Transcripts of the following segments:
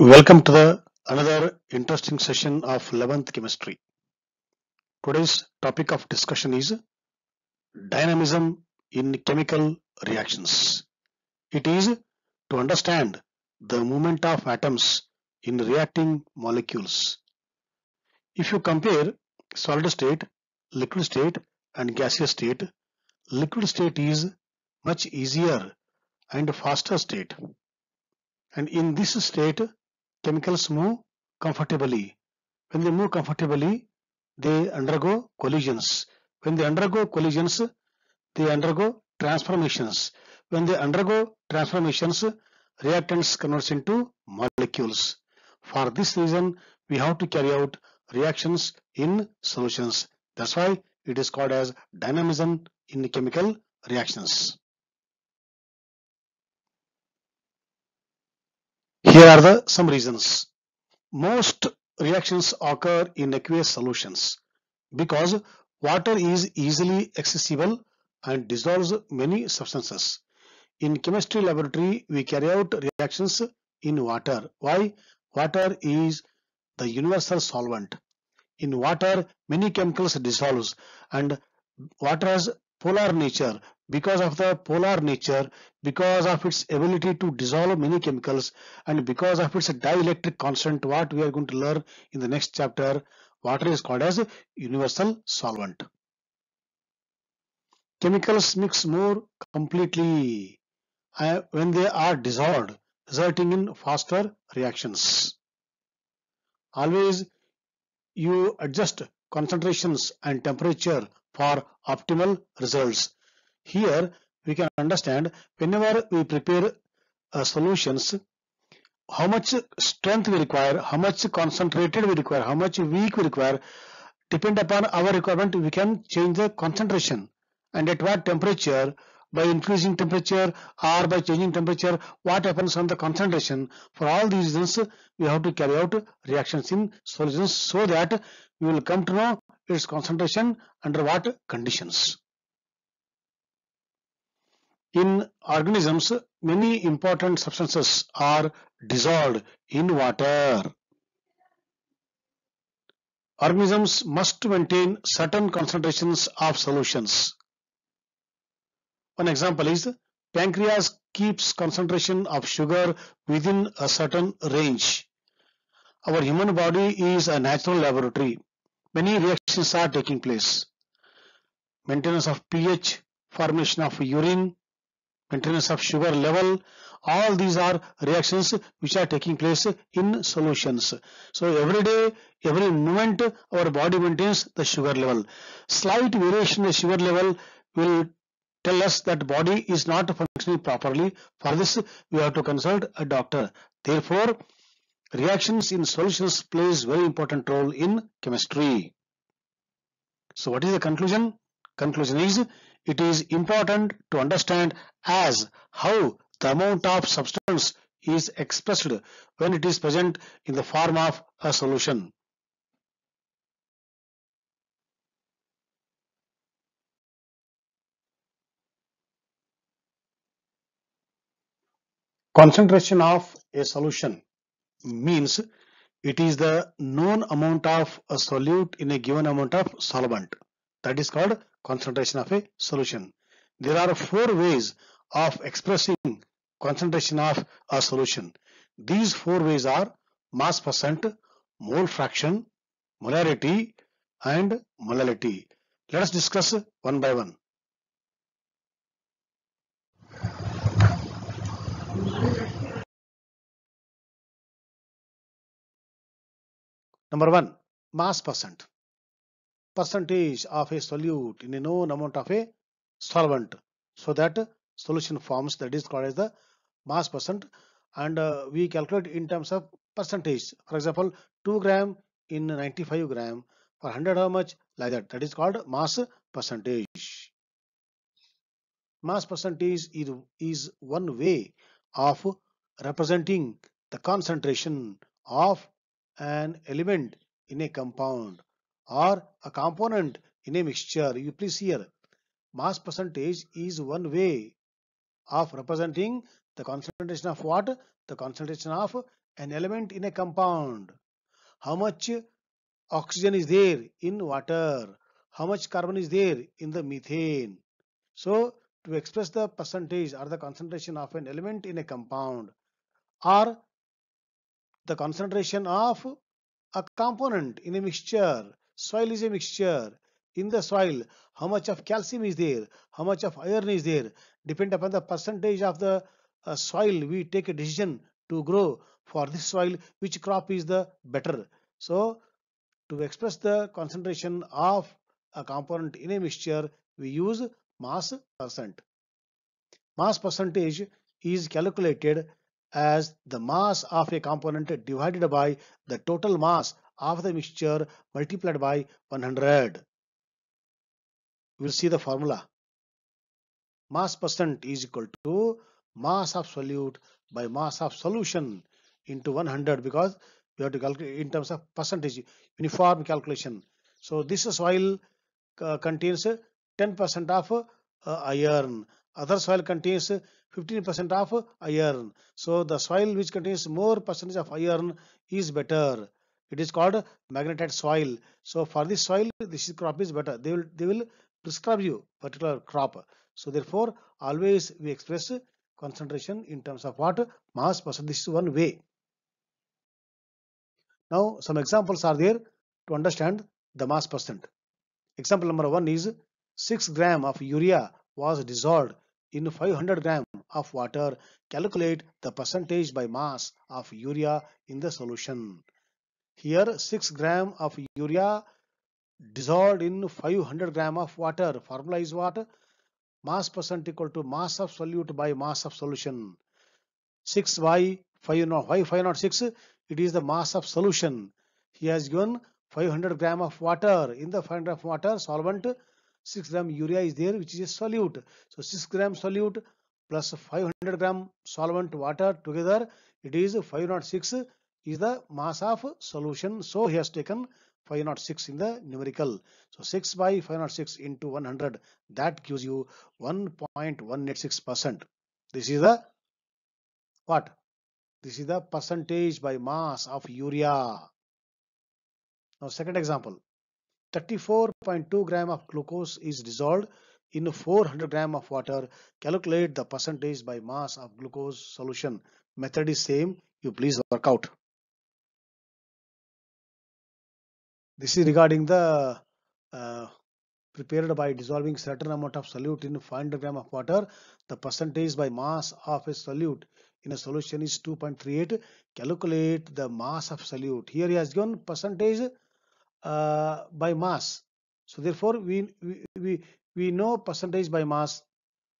Welcome to the another interesting session of 11th chemistry. Today's topic of discussion is dynamism in chemical reactions. It is to understand the movement of atoms in reacting molecules. If you compare solid state, liquid state and gaseous state, liquid state is much easier and faster state. And in this state, chemicals move comfortably. When they move comfortably, they undergo collisions. When they undergo collisions, they undergo transformations. When they undergo transformations, reactants converts into molecules. For this reason, we have to carry out reactions in solutions. That's why it is called as dynamism in chemical reactions. Here are the some reasons. Most reactions occur in aqueous solutions because water is easily accessible and dissolves many substances. In chemistry laboratory, we carry out reactions in water. Why? Water is the universal solvent. In water, many chemicals dissolve, and water has polar nature because of the polar nature, because of its ability to dissolve many chemicals, and because of its dielectric constant, what we are going to learn in the next chapter, water is called as universal solvent. Chemicals mix more completely uh, when they are dissolved, resulting in faster reactions. Always you adjust concentrations and temperature for optimal results here we can understand whenever we prepare uh, solutions, how much strength we require, how much concentrated we require, how much weak we require, depend upon our requirement we can change the concentration and at what temperature by increasing temperature or by changing temperature what happens on the concentration for all these reasons we have to carry out reactions in solutions so that we will come to know its concentration under what conditions in organisms, many important substances are dissolved in water. Organisms must maintain certain concentrations of solutions. One example is pancreas keeps concentration of sugar within a certain range. Our human body is a natural laboratory. Many reactions are taking place. Maintenance of pH, formation of urine, maintenance of sugar level all these are reactions which are taking place in solutions so every day every moment our body maintains the sugar level slight variation in the sugar level will tell us that body is not functioning properly for this we have to consult a doctor therefore reactions in solutions plays very important role in chemistry so what is the conclusion conclusion is it is important to understand as how the amount of substance is expressed when it is present in the form of a solution. Concentration of a solution means it is the known amount of a solute in a given amount of solvent. That is called concentration of a solution. There are four ways of expressing concentration of a solution. These four ways are mass percent, mole fraction, molarity and molality. Let us discuss one by one. Number one, mass percent percentage of a solute in a known amount of a solvent so that solution forms that is called as the mass percent and uh, we calculate in terms of percentage for example 2 gram in 95 gram for 100 how much like that that is called mass percentage mass percentage is, is one way of representing the concentration of an element in a compound or a component in a mixture. You please hear Mass percentage is one way of representing the concentration of what? The concentration of an element in a compound. How much oxygen is there in water? How much carbon is there in the methane? So to express the percentage or the concentration of an element in a compound or the concentration of a component in a mixture Soil is a mixture. In the soil, how much of calcium is there? How much of iron is there? Depend upon the percentage of the uh, soil, we take a decision to grow for this soil, which crop is the better. So, to express the concentration of a component in a mixture, we use mass percent. Mass percentage is calculated as the mass of a component divided by the total mass of the mixture multiplied by 100. We will see the formula. Mass percent is equal to mass of solute by mass of solution into 100 because we have to calculate in terms of percentage uniform calculation. So this soil uh, contains 10% of uh, iron. Other soil contains 15% of iron. So the soil which contains more percentage of iron is better it is called magnetite soil so for this soil this crop is better they will they will prescribe you particular crop so therefore always we express concentration in terms of what mass percent this is one way now some examples are there to understand the mass percent example number one is 6 gram of urea was dissolved in 500 gram of water calculate the percentage by mass of urea in the solution here 6 gram of urea dissolved in 500 gram of water. Formula is what? Mass percent equal to mass of solute by mass of solution. 6 by 5 not why 5 not 6 it is the mass of solution he has given 500 gram of water in the 500 of water solvent 6 gram urea is there which is a solute so 6 gram solute plus 500 gram solvent water together it is 506 is the mass of solution. So he has taken 506 in the numerical. So 6 by 506 into 100 that gives you 1.186%. This is the what? This is the percentage by mass of urea. Now second example. 34.2 gram of glucose is dissolved in 400 gram of water. Calculate the percentage by mass of glucose solution. Method is same. You please work out. This is regarding the uh, prepared by dissolving certain amount of solute in 500 gram of water. The percentage by mass of a solute in a solution is 2.38. Calculate the mass of solute. Here he has given percentage uh, by mass. So therefore we, we, we, we know percentage by mass,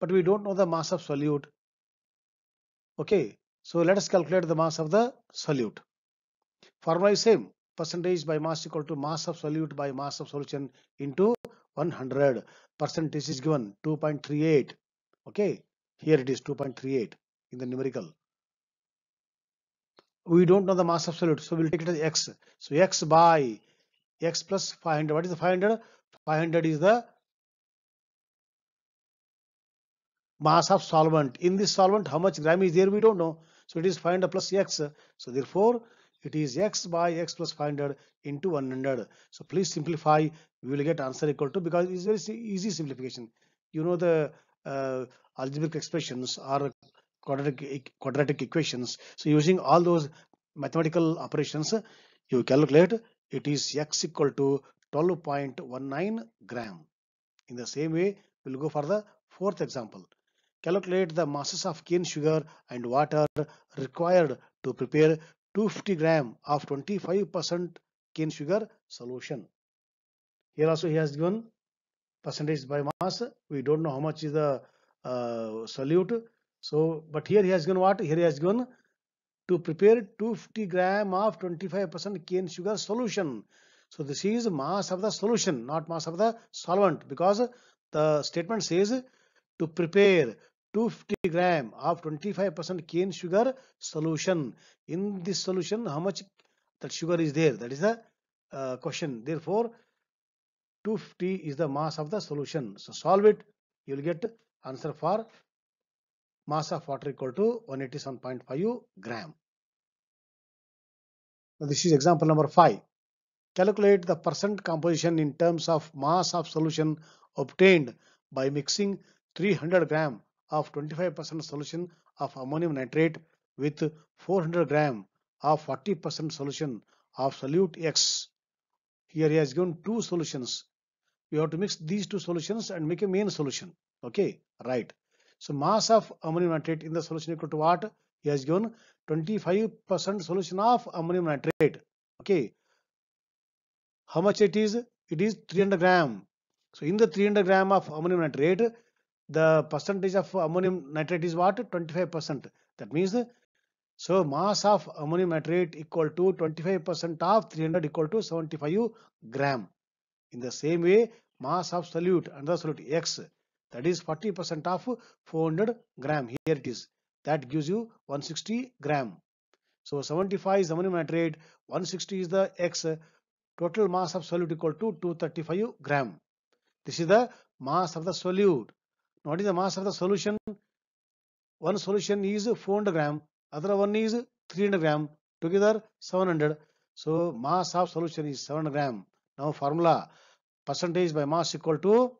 but we don't know the mass of solute. Okay, so let us calculate the mass of the solute. Formula is same percentage by mass equal to mass of solute by mass of solution into 100 percentage is given 2.38 okay here it is 2.38 in the numerical we don't know the mass of solute so we'll take it as x so x by x plus 500 what is the 500 500 is the mass of solvent in this solvent how much gram is there we don't know so it is 500 plus x so therefore it is x by x plus 500 into 100 so please simplify we will get answer equal to because it's very easy simplification you know the uh, algebraic expressions are quadratic quadratic equations so using all those mathematical operations you calculate it is x equal to 12.19 gram in the same way we'll go for the fourth example calculate the masses of cane sugar and water required to prepare 250 gram of 25% cane sugar solution. Here also he has given percentage by mass. We don't know how much is the uh, solute. So, but here he has given what? Here he has given to prepare 250 gram of 25% cane sugar solution. So this is mass of the solution, not mass of the solvent because the statement says to prepare 250 gram of 25% cane sugar solution. In this solution, how much that sugar is there? That is the uh, question. Therefore, 250 is the mass of the solution. So solve it. You will get answer for mass of water equal to 187.5 gram. Now this is example number 5. Calculate the percent composition in terms of mass of solution obtained by mixing 300 gram of 25% solution of ammonium nitrate with 400 gram of 40% solution of solute X. Here he has given two solutions. You have to mix these two solutions and make a main solution. Okay, right. So mass of ammonium nitrate in the solution equal to what? He has given 25% solution of ammonium nitrate. Okay. How much it is? It is 300 gram. So in the 300 gram of ammonium nitrate, the percentage of ammonium nitrate is what 25% that means so mass of ammonium nitrate equal to 25% of 300 equal to 75 gram in the same way mass of solute the solute x that is 40% of 400 gram here it is that gives you 160 gram so 75 is ammonium nitrate 160 is the x total mass of solute equal to 235 gram this is the mass of the solute what is the mass of the solution? One solution is 400 gram, other one is 300 gram, together 700. So mass of solution is 700 gram. Now formula percentage by mass equal to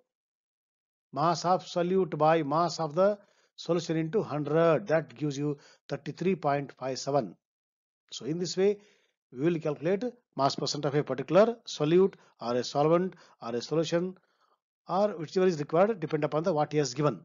mass of solute by mass of the solution into 100 that gives you 33.57 so in this way we will calculate mass percent of a particular solute or a solvent or a solution or whichever is required depend upon the what he has given.